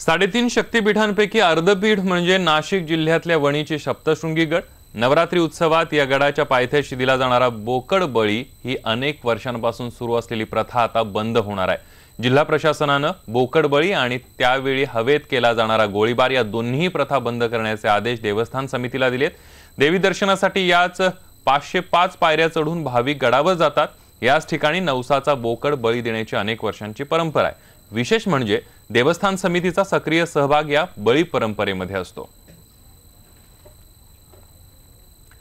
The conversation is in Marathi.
साडेतीन शक्तीपीठांपैकी अर्धपीठ म्हणजे नाशिक जिल्ह्यातल्या वणीची सप्तशृंगी गड नवरात्री उत्सवात या गडाच्या पायथ्याशी दिला जाणारा बोकड बळी ही अनेक वर्षांपासून सुरू असलेली प्रथा आता बंद होणार आहे जिल्हा प्रशासनानं बोकड बळी आणि त्यावेळी हवेत केला जाणारा गोळीबार या दोन्ही प्रथा बंद करण्याचे आदेश देवस्थान समितीला दिलेत देवी दर्शनासाठी याच पाचशे पाच पायऱ्या चढून भाविक गडावर जातात याच ठिकाणी नवसाचा बोकड बळी देण्याची अनेक वर्षांची परंपरा आहे विशेष म्हणजे देवस्थान समितीचा सक्रिय सहभाग या बळी परंपरेमध्ये असतो